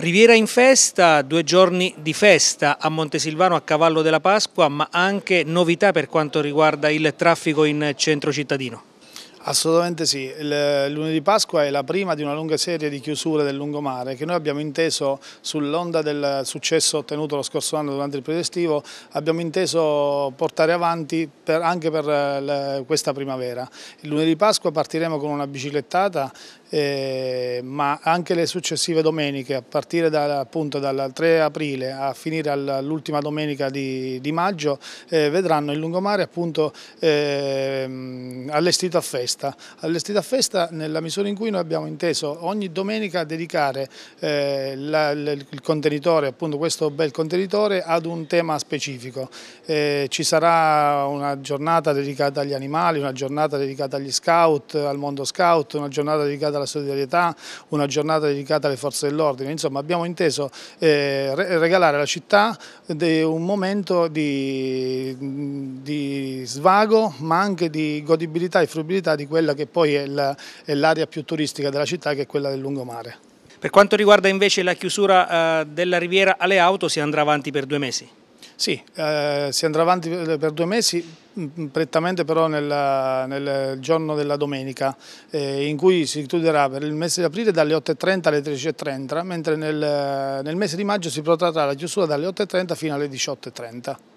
Riviera in festa, due giorni di festa a Montesilvano a cavallo della Pasqua, ma anche novità per quanto riguarda il traffico in centro cittadino. Assolutamente sì, il lunedì Pasqua è la prima di una lunga serie di chiusure del lungomare che noi abbiamo inteso sull'onda del successo ottenuto lo scorso anno durante il periodo estivo, abbiamo inteso portare avanti per, anche per la, questa primavera. Il lunedì Pasqua partiremo con una biciclettata eh, ma anche le successive domeniche a partire da, appunto, dal 3 aprile a finire all'ultima domenica di, di maggio eh, vedranno il lungomare appunto, eh, allestito a festa festa. All'Estita festa nella misura in cui noi abbiamo inteso ogni domenica dedicare eh, la, il contenitore, appunto questo bel contenitore, ad un tema specifico. Eh, ci sarà una giornata dedicata agli animali, una giornata dedicata agli scout, al mondo scout, una giornata dedicata alla solidarietà, una giornata dedicata alle forze dell'ordine. Insomma abbiamo inteso eh, regalare alla città eh, un momento di svago ma anche di godibilità e fruibilità di quella che poi è l'area più turistica della città che è quella del lungomare. Per quanto riguarda invece la chiusura eh, della riviera alle auto si andrà avanti per due mesi? Sì, eh, si andrà avanti per due mesi, mm, mm, prettamente però nel, nel giorno della domenica, eh, in cui si chiuderà per il mese di aprile dalle 8.30 alle 13.30, mentre nel, nel mese di maggio si protrarrà la chiusura dalle 8.30 fino alle 18.30.